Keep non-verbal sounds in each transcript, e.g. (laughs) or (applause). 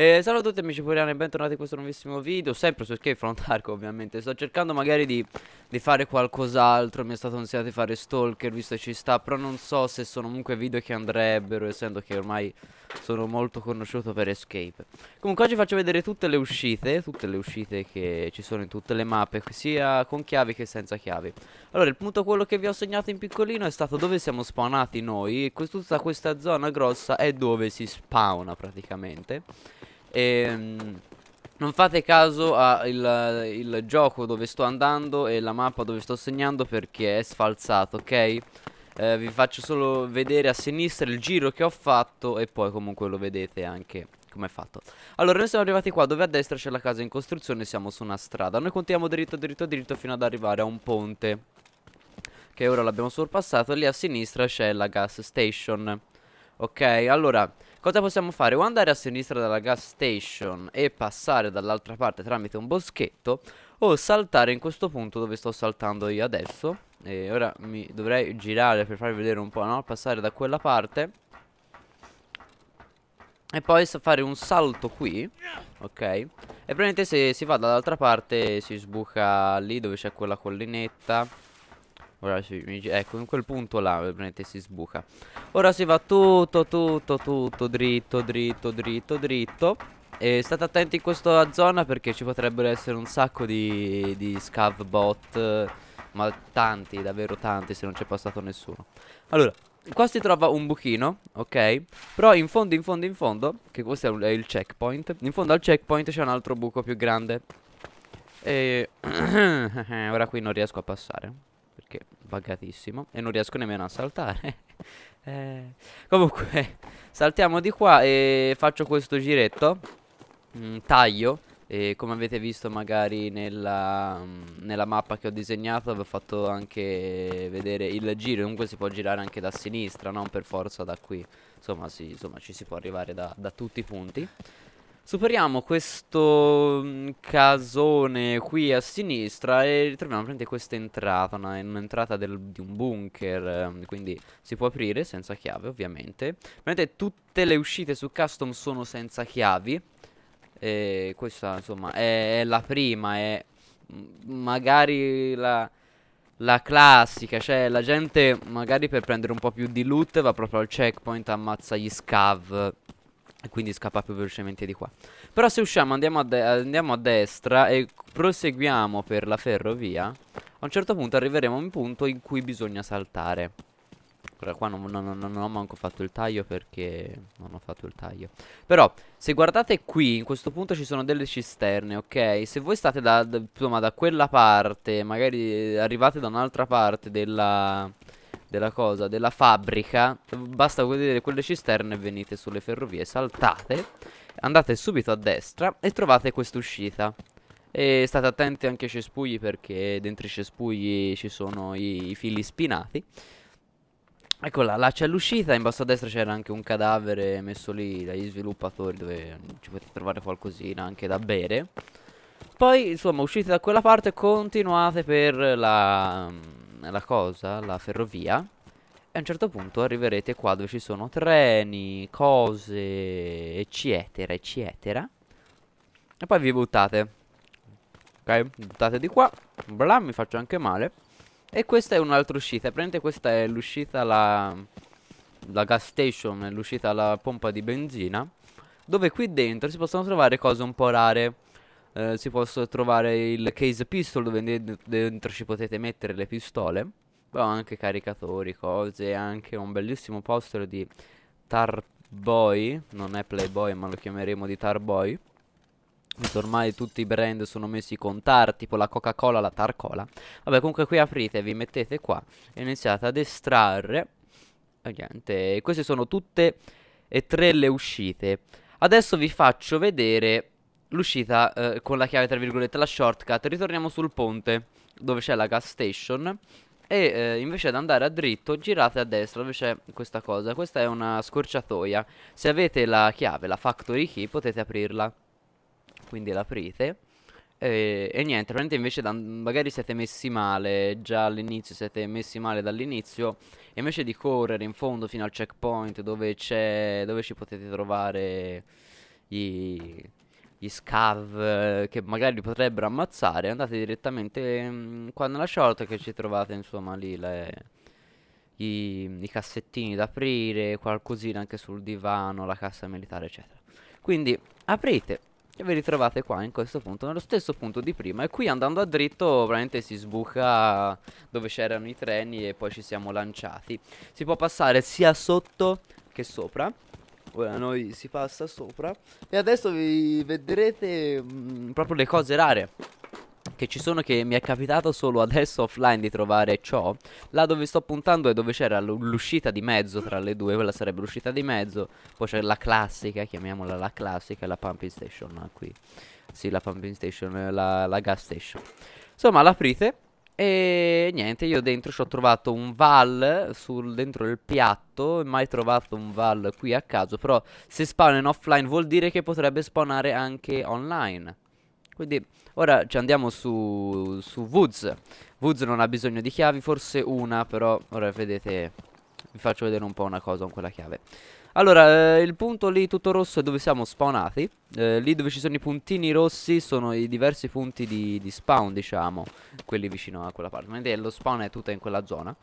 Eh, salve a tutti amici coreani e bentornati in questo nuovissimo video Sempre su Escape Arco, ovviamente Sto cercando magari di, di fare qualcos'altro Mi è stato consigliato di fare Stalker visto che ci sta Però non so se sono comunque video che andrebbero Essendo che ormai sono molto conosciuto per Escape Comunque oggi faccio vedere tutte le uscite Tutte le uscite che ci sono in tutte le mappe Sia con chiavi che senza chiavi Allora il punto quello che vi ho segnato in piccolino È stato dove siamo spawnati noi E tutta questa zona grossa è dove si spawna praticamente e, ehm, Non fate caso al gioco dove sto andando e la mappa dove sto segnando perché è sfalsato, ok? Eh, vi faccio solo vedere a sinistra il giro che ho fatto e poi comunque lo vedete anche come è fatto. Allora, noi siamo arrivati qua dove a destra c'è la casa in costruzione, siamo su una strada. Noi continuiamo dritto, dritto, dritto fino ad arrivare a un ponte che ora l'abbiamo sorpassato e lì a sinistra c'è la gas station. Ok, allora, cosa possiamo fare? O andare a sinistra dalla gas station e passare dall'altra parte tramite un boschetto O saltare in questo punto dove sto saltando io adesso E ora mi dovrei girare per farvi vedere un po', no? Passare da quella parte e poi fare un salto qui Ok E praticamente se si va dall'altra parte si sbuca lì dove c'è quella collinetta Ora si, ecco, in quel punto là, vedete, si sbuca. Ora si va tutto, tutto, tutto, dritto, dritto, dritto, dritto. E state attenti in questa zona perché ci potrebbero essere un sacco di, di scav bot, ma tanti, davvero tanti, se non c'è passato nessuno. Allora, qua si trova un buchino, ok? Però in fondo, in fondo, in fondo, che questo è, un, è il checkpoint, in fondo al checkpoint c'è un altro buco più grande. E... (coughs) ora qui non riesco a passare. Perché buggatissimo E non riesco nemmeno a saltare (laughs) eh, Comunque Saltiamo di qua e faccio questo giretto mh, mm, Taglio e come avete visto magari nella, mm, nella, mappa che ho disegnato vi ho fatto anche vedere il giro Comunque si può girare anche da sinistra, non per forza da qui Insomma, sì, insomma ci si può arrivare da, da tutti i punti Superiamo questo mm, casone qui a sinistra e ritroviamo praticamente questa entrata, un'entrata di un bunker, ehm, quindi si può aprire senza chiave ovviamente. Praticamente tutte le uscite su custom sono senza chiavi, e questa insomma è, è la prima, è mm, magari la la classica, cioè la gente magari per prendere un po' più di loot va proprio al checkpoint, ammazza gli scav quindi scappa più velocemente di qua. Però se usciamo, andiamo a, andiamo a destra e proseguiamo per la ferrovia, a un certo punto arriveremo a un punto in cui bisogna saltare. Ora qua non, non, non, ho manco fatto il taglio perché non ho fatto il taglio. Però, se guardate qui, in questo punto ci sono delle cisterne, ok? Se voi state da, da, insomma, da quella parte, magari arrivate da un'altra parte della, della cosa, della fabbrica Basta vedere quelle cisterne e venite sulle ferrovie Saltate, andate subito a destra e trovate quest'uscita E state attenti anche ai cespugli perché dentro i cespugli ci sono i, i fili spinati Eccola, là c'è l'uscita, in basso a destra c'era anche un cadavere messo lì dagli sviluppatori dove ci potete trovare qualcosina anche da bere Poi, insomma, uscite da quella parte e continuate per la Mm, la cosa, la ferrovia E a un certo punto arriverete qua dove ci sono treni, cose, eccetera, eccetera E poi vi buttate Ok, buttate di qua Bla, mi faccio anche male E questa è un'altra uscita Prendete questa è l'uscita la... La gas station, l'uscita alla pompa di benzina Dove qui dentro si possono trovare cose un po' rare eh, si possono trovare il case pistol dove dentro, ci potete mettere le pistole. Però anche caricatori, cose, anche un bellissimo poster di Tarboy, non è Playboy ma lo chiameremo di Tarboy. Visto ormai tutti i brand sono messi con tar, tipo la Coca-Cola, la Tarcola. Vabbè, comunque qui aprite, vi mettete qua e iniziate ad estrarre. E niente, queste sono tutte e tre le uscite. Adesso vi faccio vedere l'uscita eh, con la chiave tra virgolette la shortcut ritorniamo sul ponte dove c'è la gas station e eh, invece di andare a dritto girate a destra dove c'è questa cosa questa è una scorciatoia se avete la chiave la factory key potete aprirla quindi l'aprite e, e, niente probabilmente invece da, magari siete messi male già all'inizio siete messi male dall'inizio e invece di correre in fondo fino al checkpoint dove c'è dove ci potete trovare gli gli scav eh, che magari li potrebbero ammazzare, andate direttamente mh, mm, qua nella short che ci trovate insomma lì le, i, i, cassettini da aprire, qualcosina anche sul divano, la cassa militare eccetera. Quindi aprite e vi ritrovate qua in questo punto, nello stesso punto di prima e qui andando a dritto ovviamente si sbuca dove c'erano i treni e poi ci siamo lanciati. Si può passare sia sotto che sopra poi noi si passa sopra e adesso vi vedrete mh, mm, proprio le cose rare che ci sono che mi è capitato solo adesso offline di trovare ciò là dove sto puntando è dove c'era l'uscita di mezzo tra le due quella sarebbe l'uscita di mezzo poi c'è la classica chiamiamola la classica la pumping station no, qui sì la pumping station la, la gas station insomma l'aprite e niente, io dentro ci ho trovato un val sul, dentro il piatto, mai trovato un val qui a caso, però se spawna in offline vuol dire che potrebbe spawnare anche online. Quindi ora ci andiamo su, su Woods. Woods non ha bisogno di chiavi, forse una, però ora vedete, vi faccio vedere un po' una cosa con quella chiave. Allora, eh, il punto lì tutto rosso è dove siamo spawnati. Eh, lì dove ci sono i puntini rossi sono i diversi punti di, di spawn, diciamo, quelli vicino a quella parte. Quindi lo spawn è tutto in quella zona.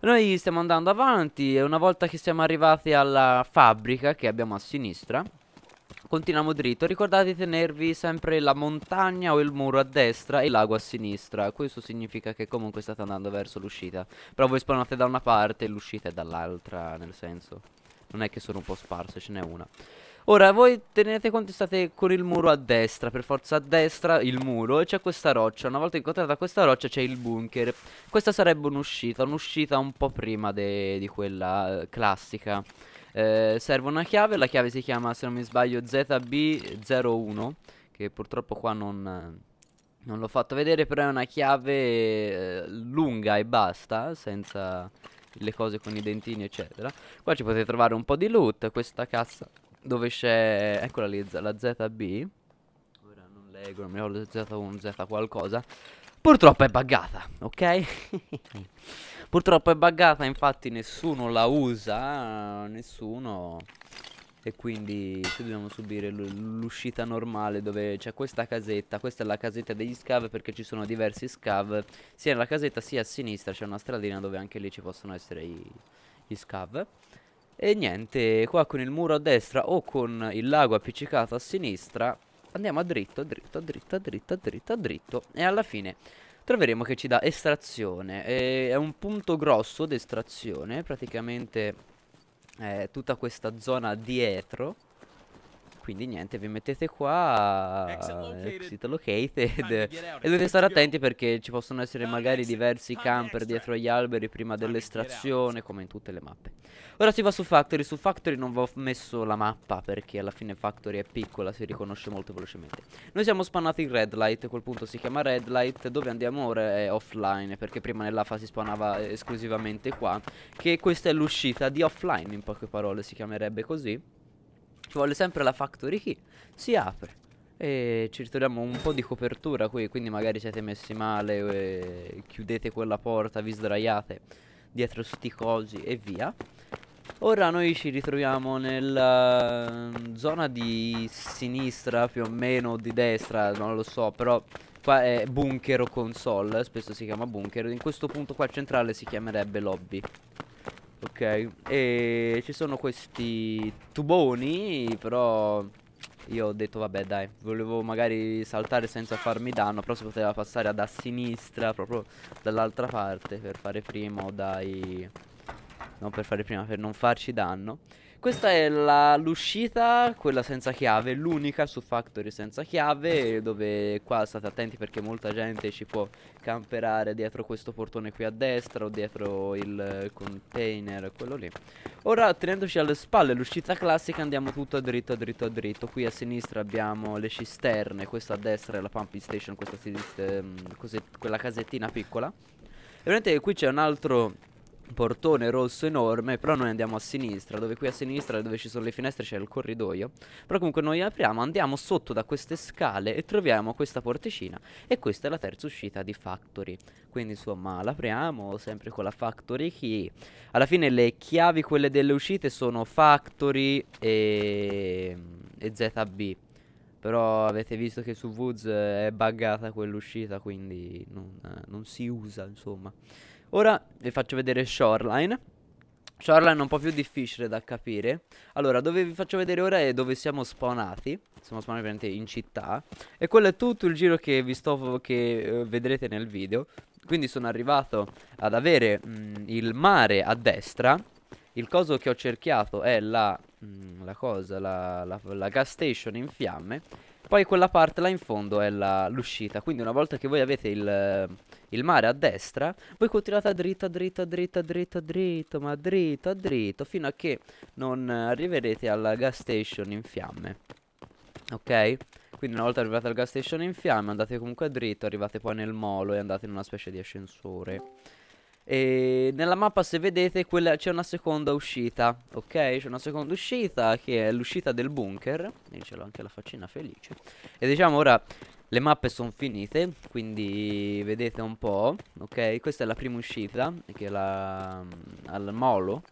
Noi stiamo andando avanti e una volta che siamo arrivati alla fabbrica che abbiamo a sinistra, continuiamo dritto. Ricordate di tenervi sempre la montagna o il muro a destra e lago a sinistra. Questo significa che comunque state andando verso l'uscita. Però voi spawnate da una parte e l'uscita è dall'altra, nel senso... Non è che sono un po' sparse, ce n'è una. Ora, voi tenete conto, che state con il muro a destra, per forza a destra il muro, e c'è questa roccia. Una volta incontrata questa roccia c'è il bunker. Questa sarebbe un'uscita, un'uscita un po' prima di quella eh, classica. Eh, serve una chiave, la chiave si chiama, se non mi sbaglio, ZB01, che purtroppo qua non... Non l'ho fatto vedere, però è una chiave eh, lunga e basta, senza le cose con i dentini eccetera Qua ci potete trovare un po' di loot Questa cassa dove c'è, eccola lì, la ZB Ora non leggo, non mi ricordo Z1, Z qualcosa Purtroppo è buggata, ok? (laughs) Purtroppo è buggata, infatti nessuno la usa, nessuno e quindi qui dobbiamo subire l'uscita normale dove c'è questa casetta, questa è la casetta degli scav perché ci sono diversi scav, sia nella casetta sia a sinistra c'è una stradina dove anche lì ci possono essere i, gli scav. E niente, qua con il muro a destra o con il lago appiccicato a sinistra andiamo a dritto, a dritto, a dritto, a dritto, a dritto, a dritto e alla fine troveremo che ci dà estrazione. E è un punto grosso d'estrazione, praticamente eh, tutta questa zona dietro quindi niente, vi mettete qua, exit located e dovete stare attenti perché ci possono essere magari diversi camper dietro agli alberi prima dell'estrazione, come in tutte le mappe. Ora si va su Factory, su Factory non vi ho messo la mappa perché alla fine Factory è piccola, si riconosce molto velocemente. Noi siamo spannati in Red Light, a quel punto si chiama Red Light, dove andiamo ora è offline perché prima nella fase spawnava eh, esclusivamente qua, che questa è l'uscita di offline in poche parole, si chiamerebbe così ci vuole sempre la factory key, si apre. E ci ritroviamo un po' di copertura qui, quindi magari siete messi male, eh, chiudete quella porta, vi sdraiate dietro sti cosi e via. Ora noi ci ritroviamo nella eh, zona di sinistra più o meno, di destra, non lo so, però qua è bunker o console, spesso si chiama bunker, in questo punto qua centrale si chiamerebbe lobby. Ok, e ci sono questi tuboni, però io ho detto vabbè dai, volevo magari saltare senza farmi danno, però si poteva passare da sinistra, proprio dall'altra parte, per fare prima o dai... Non per fare prima, per non farci danno. Questa è l'uscita, quella senza chiave, l'unica su Factory senza chiave, dove qua state attenti perché molta gente ci può camperare dietro questo portone qui a destra o dietro il container, quello lì. Ora tenendoci alle spalle l'uscita classica andiamo tutto dritto, dritto, dritto. Qui a sinistra abbiamo le cisterne, questa a destra è la pumping station, questa a sinistra, ehm, quella casettina piccola. E ovviamente qui c'è un altro portone rosso enorme Però noi andiamo a sinistra Dove qui a sinistra dove ci sono le finestre c'è il corridoio Però comunque noi apriamo Andiamo sotto da queste scale E troviamo questa porticina E questa è la terza uscita di Factory Quindi insomma l'apriamo sempre con la Factory Key Alla fine le chiavi quelle delle uscite sono Factory e, e ZB però avete visto che su Woods è buggata quell'uscita quindi non, non si usa insomma Ora vi faccio vedere Shoreline Shoreline è un po' più difficile da capire Allora, dove vi faccio vedere ora è dove siamo spawnati Siamo spawnati ovviamente in città E quello è tutto il giro che vi sto che eh, vedrete nel video Quindi sono arrivato ad avere mh, mm, il mare a destra Il coso che ho cerchiato è la, mh, mm, la cosa, la, la, la gas station in fiamme Poi quella parte là in fondo è l'uscita Quindi una volta che voi avete il il mare a destra, voi continuate a dritto, a dritto, a dritto, a dritto, ma dritto, a dritto, fino a che non arriverete alla gas station in fiamme. Ok? Quindi una volta arrivate al gas station in fiamme, andate comunque a dritto, arrivate poi nel molo e andate in una specie di ascensore. E nella mappa se vedete c'è una seconda uscita, ok? C'è una seconda uscita che è l'uscita del bunker, e ce l'ho anche la faccina felice. E diciamo ora le mappe sono finite, quindi vedete un po', ok? Questa è la prima uscita, che è la, al molo.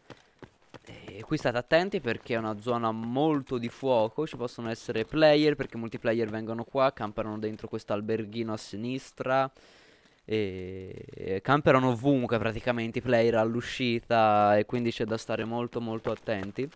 E qui state attenti perché è una zona molto di fuoco, ci possono essere player, perché molti player vengono qua, camperano dentro questo alberghino a sinistra. E camperano ovunque praticamente i player all'uscita e quindi c'è da stare molto molto attenti.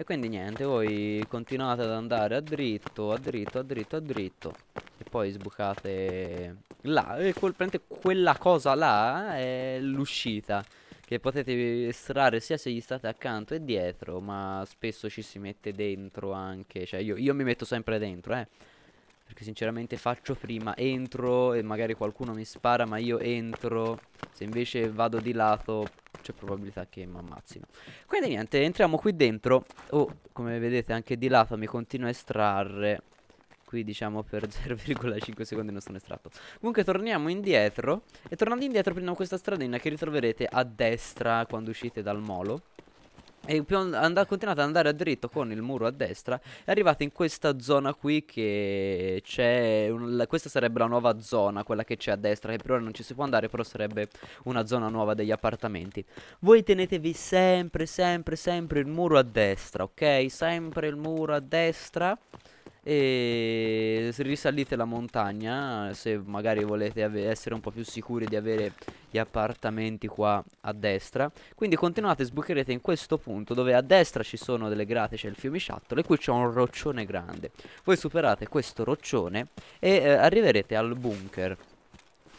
E quindi niente, voi continuate ad andare a dritto, a dritto, a dritto, a dritto. E poi sbucate là. E quel, quella cosa là è l'uscita. Che potete estrarre sia se gli state accanto e dietro. Ma spesso ci si mette dentro anche. Cioè io, io mi metto sempre dentro, eh. Perché sinceramente faccio prima, entro e magari qualcuno mi spara ma io entro. Se invece vado di lato c'è probabilità che mi ammazzino. Quindi niente, entriamo qui dentro. Oh, come vedete anche di lato mi continua a estrarre. Qui diciamo per 0,5 (laughs) secondi non sono estratto. Comunque torniamo indietro. E tornando indietro prendiamo questa stradina che ritroverete a destra quando uscite dal molo. E più and- continuate ad andare a dritto con il muro a destra. E arrivate in questa zona qui che c'è. Un, questa sarebbe la nuova zona, quella che c'è a destra. Che per ora non ci si può andare, però sarebbe una zona nuova degli appartamenti. Voi tenetevi sempre, sempre, sempre il muro a destra, ok? Sempre il muro a destra e risalite la montagna se magari volete essere un po' più sicuri di avere gli appartamenti qua a destra quindi continuate sbucherete in questo punto dove a destra ci sono delle grate c'è il fiumiciattolo e qui c'è un roccione grande voi superate questo roccione e eh, arriverete al bunker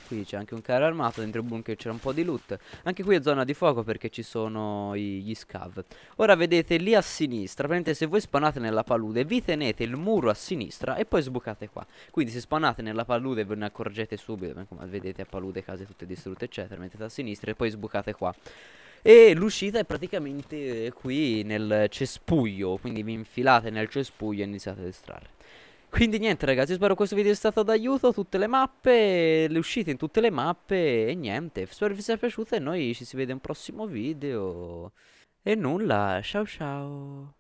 Qui c'è anche un carro armato, dentro il bunker c'era un po' di loot. Anche qui è zona di fuoco perché ci sono i, gli scav. Ora vedete lì a sinistra, praticamente se voi spanate nella palude, vi tenete il muro a sinistra e poi sbucate qua. Quindi se spanate nella palude ve ne accorgete subito, eh, come vedete a palude case tutte distrutte eccetera, mettete a sinistra e poi sbucate qua. E l'uscita è praticamente qui nel cespuglio, quindi vi infilate nel cespuglio e iniziate ad estrarre. Quindi niente ragazzi, spero questo video sia stato d'aiuto, tutte le mappe, le uscite in tutte le mappe e niente, spero vi sia piaciuto e noi ci si vede in un prossimo video. E nulla, ciao ciao.